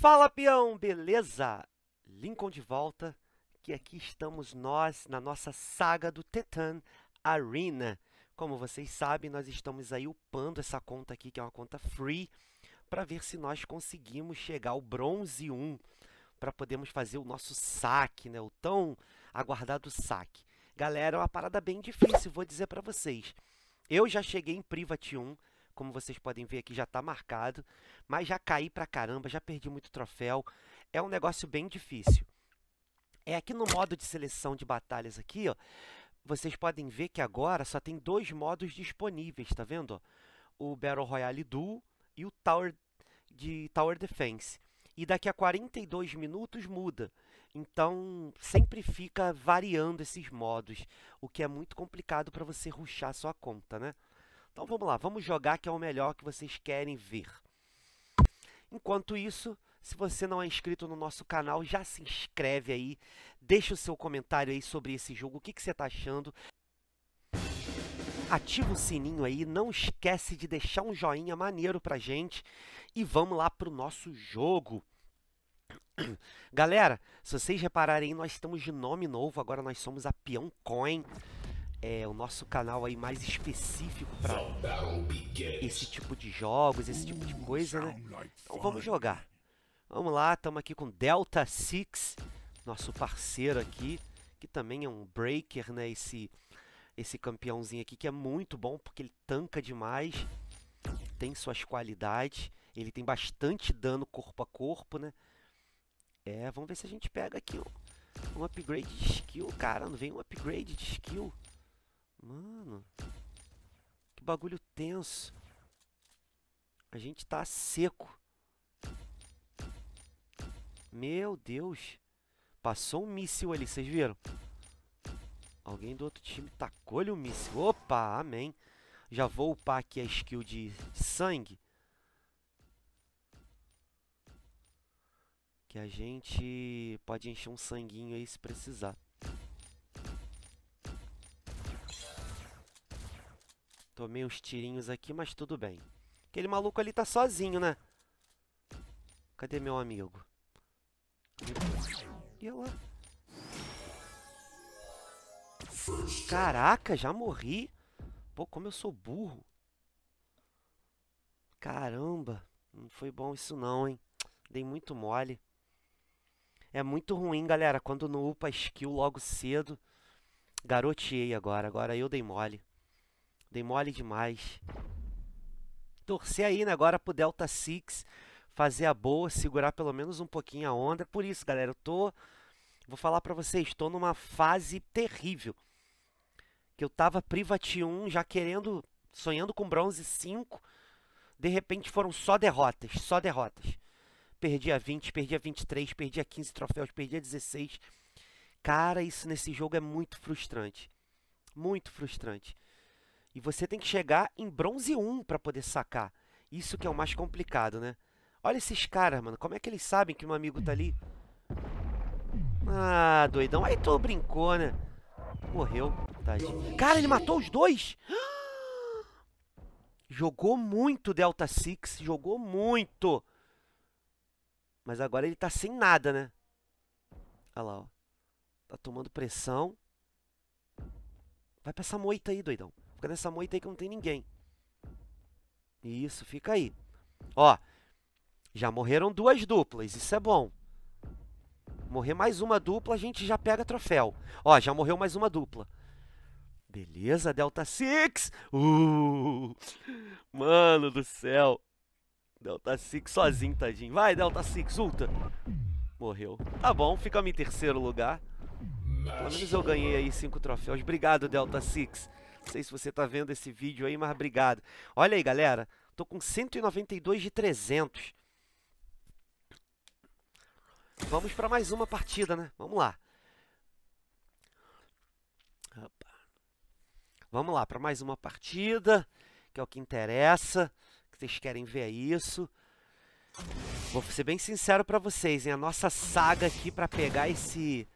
Fala, peão! Beleza? Lincoln de volta, que aqui estamos nós na nossa saga do Tetan Arena. Como vocês sabem, nós estamos aí upando essa conta aqui, que é uma conta free, para ver se nós conseguimos chegar ao bronze 1, para podermos fazer o nosso saque, né? o tão aguardado saque. Galera, é uma parada bem difícil, vou dizer para vocês. Eu já cheguei em Private 1, como vocês podem ver aqui, já está marcado. Mas já caí pra caramba, já perdi muito troféu. É um negócio bem difícil. É aqui no modo de seleção de batalhas aqui, ó. Vocês podem ver que agora só tem dois modos disponíveis, tá vendo? O Battle Royale Duel e o Tower de Tower Defense. E daqui a 42 minutos muda. Então, sempre fica variando esses modos, o que é muito complicado para você ruxar sua conta, né? Então vamos lá, vamos jogar que é o melhor que vocês querem ver. Enquanto isso, se você não é inscrito no nosso canal, já se inscreve aí, deixa o seu comentário aí sobre esse jogo, o que, que você está achando. Ativa o sininho aí, não esquece de deixar um joinha maneiro pra gente e vamos lá pro nosso jogo. Galera, se vocês repararem, nós estamos de nome novo, agora nós somos a Peão Coin é, o nosso canal aí mais específico para esse tipo de jogos, esse tipo de coisa, né? Então vamos jogar. Vamos lá, estamos aqui com Delta Six, nosso parceiro aqui, que também é um breaker, né? Esse, esse campeãozinho aqui que é muito bom porque ele tanca demais, tem suas qualidades, ele tem bastante dano corpo a corpo, né? É, vamos ver se a gente pega aqui um, um upgrade de skill, cara. Não vem um upgrade de skill. Mano. Que bagulho tenso. A gente tá seco. Meu Deus. Passou um míssil ali, vocês viram? Alguém do outro time tacou colhendo um míssil. Opa, amém. Já vou upar aqui a skill de sangue. Que a gente pode encher um sanguinho aí se precisar. Tomei uns tirinhos aqui, mas tudo bem. Aquele maluco ali tá sozinho, né? Cadê meu amigo? E lá? Caraca, já morri? Pô, como eu sou burro. Caramba, não foi bom isso não, hein? Dei muito mole. É muito ruim, galera, quando não upa skill logo cedo. Garoteei agora, agora eu dei mole. Dei mole demais. Torcer né? agora pro Delta Six fazer a boa, segurar pelo menos um pouquinho a onda. Por isso, galera, eu tô vou falar para vocês, estou numa fase terrível. Que eu tava Private 1 já querendo, sonhando com bronze 5. De repente foram só derrotas, só derrotas. Perdi a 20, perdi a 23, perdi a 15 troféus, perdi a 16. Cara, isso nesse jogo é muito frustrante. Muito frustrante. E você tem que chegar em bronze 1 para poder sacar. Isso que é o mais complicado, né? Olha esses caras, mano. Como é que eles sabem que meu amigo tá ali? Ah, doidão. Aí tu brincou, né? Morreu. Tadinho. Cara, ele matou os dois? Jogou muito Delta Six. Jogou muito. Mas agora ele tá sem nada, né? Olha lá, ó. Tá tomando pressão. Vai pra essa moita aí, doidão. Fica nessa moita aí que não tem ninguém. E isso, fica aí. Ó, já morreram duas duplas, isso é bom. Morrer mais uma dupla, a gente já pega troféu. Ó, já morreu mais uma dupla. Beleza, Delta Six. Uh! Mano do céu. Delta Six sozinho, tadinho. Vai, Delta Six, ulta. Morreu. Tá bom, fica em terceiro lugar. Pelo menos eu ganhei aí cinco troféus. Obrigado, Delta Six. Não sei se você está vendo esse vídeo aí, mas obrigado. Olha aí, galera. Tô com 192 de 300. Vamos para mais uma partida, né? Vamos lá. Opa. Vamos lá para mais uma partida, que é o que interessa. Que vocês querem ver é isso. Vou ser bem sincero para vocês, hein? A nossa saga aqui para pegar esse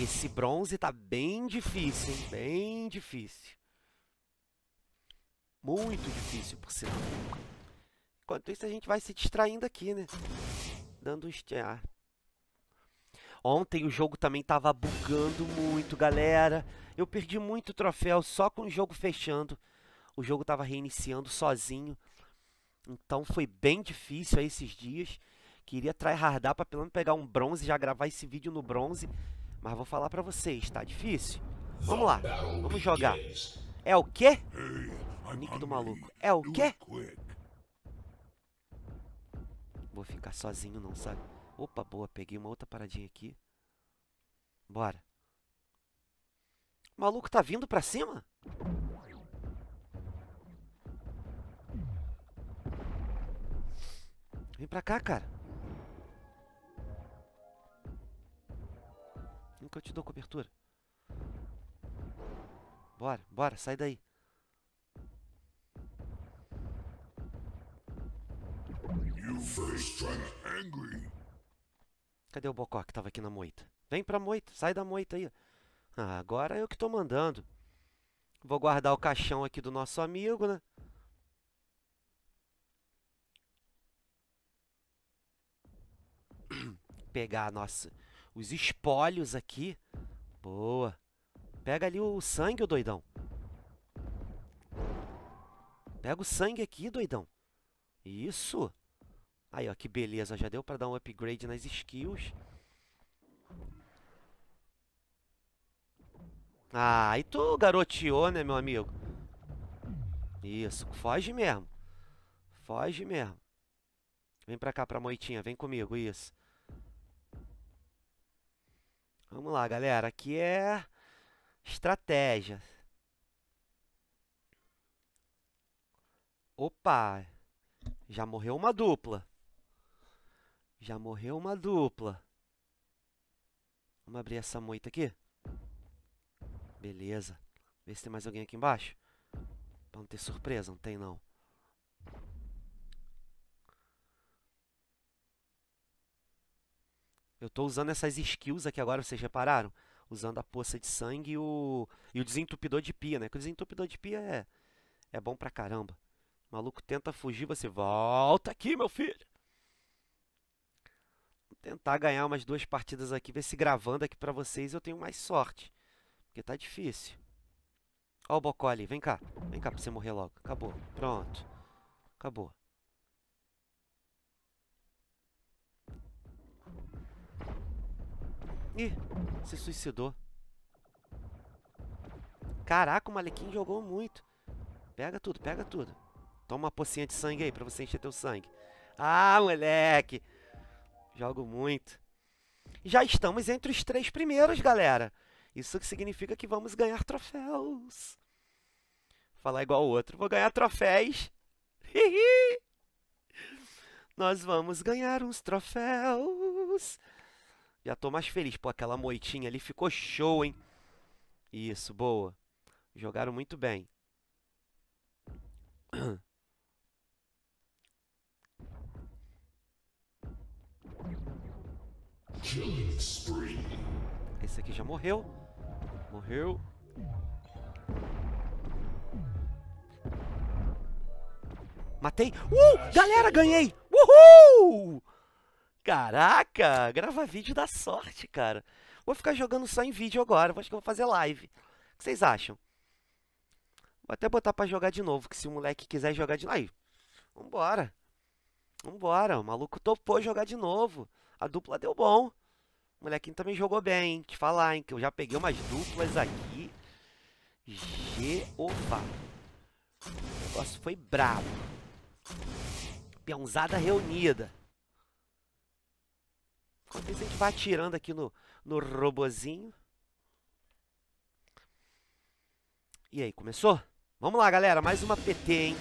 esse bronze tá bem difícil, hein? Bem difícil. Muito difícil, por sinal. Enquanto isso, a gente vai se distraindo aqui, né? Dando um... estiar. Ah. Ontem o jogo também tava bugando muito, galera. Eu perdi muito troféu só com o jogo fechando. O jogo tava reiniciando sozinho. Então foi bem difícil aí esses dias. Queria tryhardar para pelo menos pegar um bronze, já gravar esse vídeo no bronze. Mas vou falar pra vocês, tá difícil? Vamos lá, vamos jogar. É o quê? Nick do maluco. É o quê? Vou ficar sozinho não, sabe? Opa, boa, peguei uma outra paradinha aqui. Bora. O maluco tá vindo pra cima? Vem pra cá, cara. nunca que eu te dou cobertura? Bora, bora, sai daí. Cadê o Bocó que tava aqui na moita? Vem pra moita, sai da moita aí. Ah, agora eu que tô mandando. Vou guardar o caixão aqui do nosso amigo, né? Pegar a nossa os espólios aqui. Boa. Pega ali o sangue, o doidão. Pega o sangue aqui, doidão. Isso. Aí, ó, que beleza. Já deu pra dar um upgrade nas skills. Ah, e tu garoteou, né, meu amigo? Isso, foge mesmo. Foge mesmo. Vem pra cá, pra moitinha. Vem comigo, isso. Vamos lá, galera. Aqui é estratégia. Opa, já morreu uma dupla. Já morreu uma dupla. Vamos abrir essa moita aqui. Beleza. Vê se tem mais alguém aqui embaixo. Pra não ter surpresa. Não tem, não. Eu estou usando essas skills aqui agora, vocês repararam? Usando a poça de sangue e o, e o desentupidor de pia, né? Que o desentupidor de pia é, é bom pra caramba. O maluco tenta fugir, você volta aqui, meu filho. Vou tentar ganhar umas duas partidas aqui, ver se gravando aqui pra vocês eu tenho mais sorte. Porque tá difícil. Ó o Bocó ali, vem cá. Vem cá pra você morrer logo. Acabou, pronto. Acabou. Ih, se suicidou. Caraca, o Malequim jogou muito. Pega tudo, pega tudo. Toma uma pocinha de sangue aí pra você encher teu sangue. Ah, moleque. Jogo muito. Já estamos entre os três primeiros, galera. Isso que significa que vamos ganhar troféus. Vou falar igual o outro. Vou ganhar troféus. Nós vamos ganhar uns troféus. Já tô mais feliz. Pô, aquela moitinha ali ficou show, hein? Isso, boa. Jogaram muito bem. Esse aqui já morreu. Morreu. Matei. Uh! Galera, ganhei! Uhul! Caraca, grava vídeo da sorte, cara. Vou ficar jogando só em vídeo agora, acho que vou fazer live. O que vocês acham? Vou até botar pra jogar de novo, que se o moleque quiser jogar de novo... Aí, vambora. Vambora, o maluco topou jogar de novo. A dupla deu bom. O molequinho também jogou bem, hein? Te falar, hein? Que eu já peguei umas duplas aqui. Jeová. O negócio foi brabo. Peãozada reunida. Enquanto a gente vai atirando aqui no, no robozinho. E aí, começou? Vamos lá, galera, mais uma PT, hein?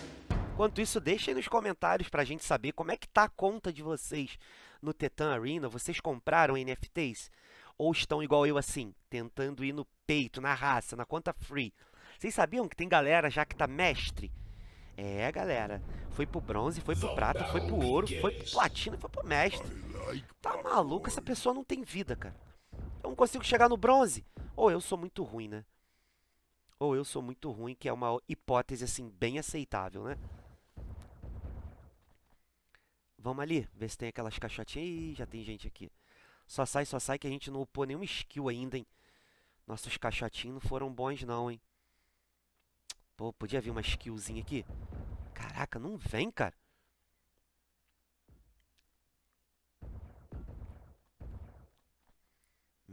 Enquanto isso, deixem nos comentários pra gente saber como é que tá a conta de vocês no Tetan Arena. Vocês compraram NFTs? Ou estão igual eu assim, tentando ir no peito, na raça, na conta free? Vocês sabiam que tem galera já que tá mestre? É, galera, foi pro bronze, foi pro prata, foi pro ouro, foi pro platina, foi pro mestre. Tá maluco? Essa pessoa não tem vida, cara. Eu não consigo chegar no bronze. Ou eu sou muito ruim, né? Ou eu sou muito ruim, que é uma hipótese, assim, bem aceitável, né? Vamos ali, ver se tem aquelas caixotinhas. Ih, já tem gente aqui. Só sai, só sai que a gente não upou nenhuma skill ainda, hein? Nossos caixotinhos não foram bons não, hein? Pô, podia vir uma skillzinha aqui? Caraca, não vem, cara.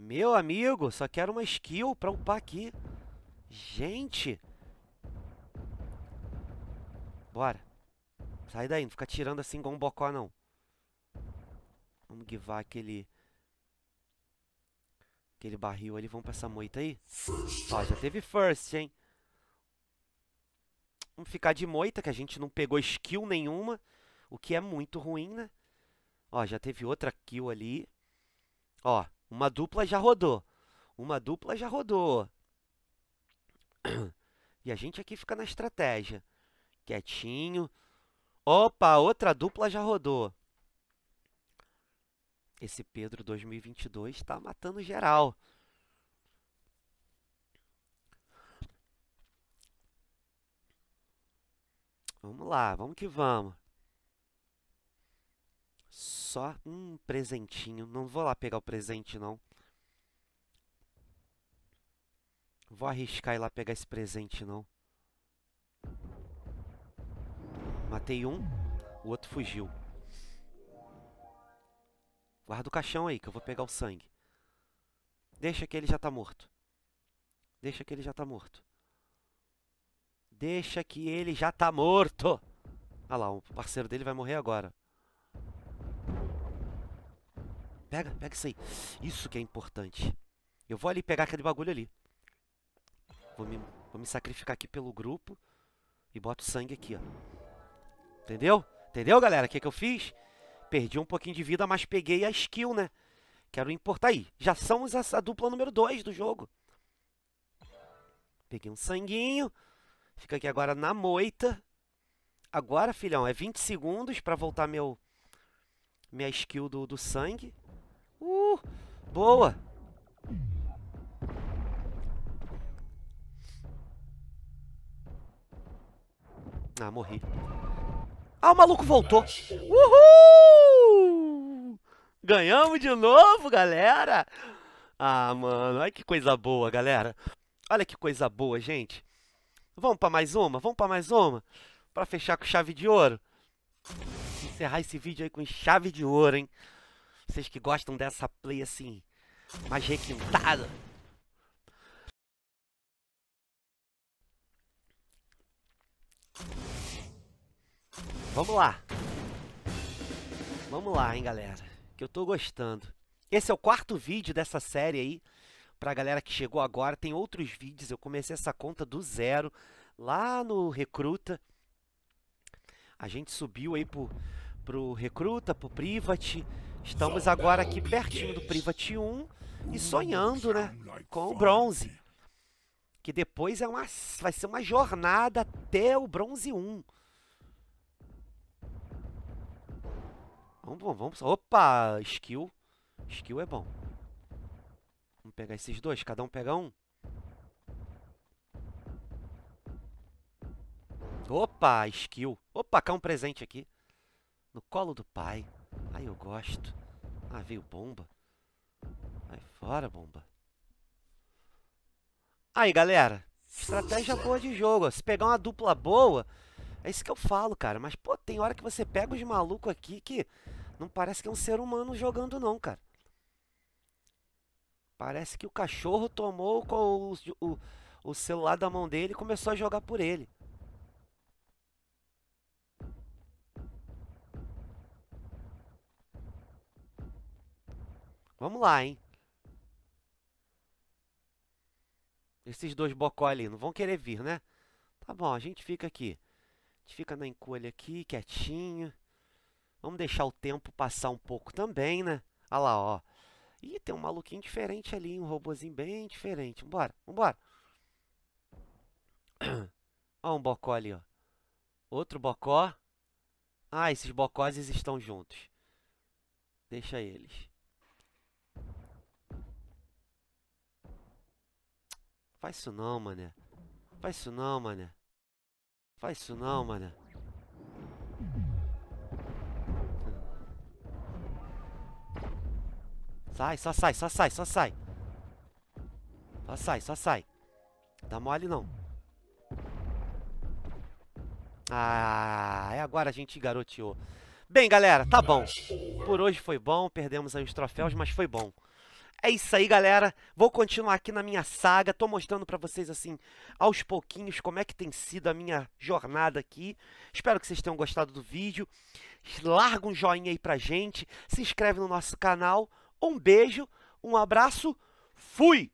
Meu amigo, só quero uma skill pra upar aqui. Gente. Bora. Sai daí, não fica tirando assim igual um bocó, não. Vamos guivar aquele... Aquele barril ali, vamos pra essa moita aí. Ó, já teve first, hein. Vamos ficar de moita, que a gente não pegou skill nenhuma. O que é muito ruim, né? Ó, já teve outra kill ali. Ó, uma dupla já rodou. Uma dupla já rodou. E a gente aqui fica na estratégia. Quietinho. Opa, outra dupla já rodou. Esse Pedro 2022 está matando geral. Vamos lá, vamos que vamos. Só um presentinho. Não vou lá pegar o presente, não. Vou arriscar ir lá pegar esse presente, não. Matei um, o outro fugiu. Guarda o caixão aí, que eu vou pegar o sangue. Deixa que ele já tá morto. Deixa que ele já tá morto. Deixa que ele já tá morto. Ah lá, o parceiro dele vai morrer agora. Pega, pega isso aí. Isso que é importante. Eu vou ali pegar aquele bagulho ali. Vou me, vou me sacrificar aqui pelo grupo. E boto sangue aqui, ó. Entendeu? Entendeu, galera? O que, é que eu fiz? Perdi um pouquinho de vida, mas peguei a skill, né? Quero importar aí. Já somos a, a dupla número 2 do jogo. Peguei um sanguinho. Fica aqui agora na moita. Agora, filhão, é 20 segundos pra voltar meu... Minha skill do, do sangue. Uh, boa. Ah, morri. Ah, o maluco voltou. Uhul! Ganhamos de novo, galera. Ah, mano, olha que coisa boa, galera. Olha que coisa boa, gente. Vamos para mais uma? Vamos para mais uma? Para fechar com chave de ouro? Encerrar esse vídeo aí com chave de ouro, hein? Vocês que gostam dessa play assim, mais requintada. Vamos lá. Vamos lá, hein, galera. Que eu tô gostando. Esse é o quarto vídeo dessa série aí. Pra galera que chegou agora, tem outros vídeos. Eu comecei essa conta do zero lá no Recruta. A gente subiu aí pro, pro Recruta, pro Private, Estamos agora aqui pertinho do Private 1 e sonhando, né, com o bronze. Que depois é uma, vai ser uma jornada até o bronze 1. Vamos, vamos, opa, skill. Skill é bom. Vamos pegar esses dois, cada um pega um. Opa, skill. Opa, cá um presente aqui. No colo do pai. Ai eu gosto. Ah, veio bomba. Vai fora, bomba. Aí, galera. Estratégia boa de jogo. Se pegar uma dupla boa, é isso que eu falo, cara. Mas, pô, tem hora que você pega os malucos aqui que não parece que é um ser humano jogando, não, cara. Parece que o cachorro tomou o, o, o celular da mão dele e começou a jogar por ele. Vamos lá, hein? Esses dois bocó ali não vão querer vir, né? Tá bom, a gente fica aqui. A gente fica na encolha aqui, quietinho. Vamos deixar o tempo passar um pouco também, né? Olha lá, ó. Ih, tem um maluquinho diferente ali, um robôzinho bem diferente. Vambora, vambora. Ó um bocó ali, ó. Outro bocó. Ah, esses bocoses estão juntos. Deixa eles. Faz isso não, mané. Faz isso não, mané. Faz isso não, mané. Sai, só sai, só sai, só sai. Só sai, só sai. Dá mole não. Ah, é agora a gente garoteou. Bem, galera, tá bom. Por hoje foi bom, perdemos aí os troféus, mas foi bom. É isso aí, galera. Vou continuar aqui na minha saga. Tô mostrando para vocês, assim, aos pouquinhos, como é que tem sido a minha jornada aqui. Espero que vocês tenham gostado do vídeo. Larga um joinha aí pra gente. Se inscreve no nosso canal. Um beijo, um abraço. Fui!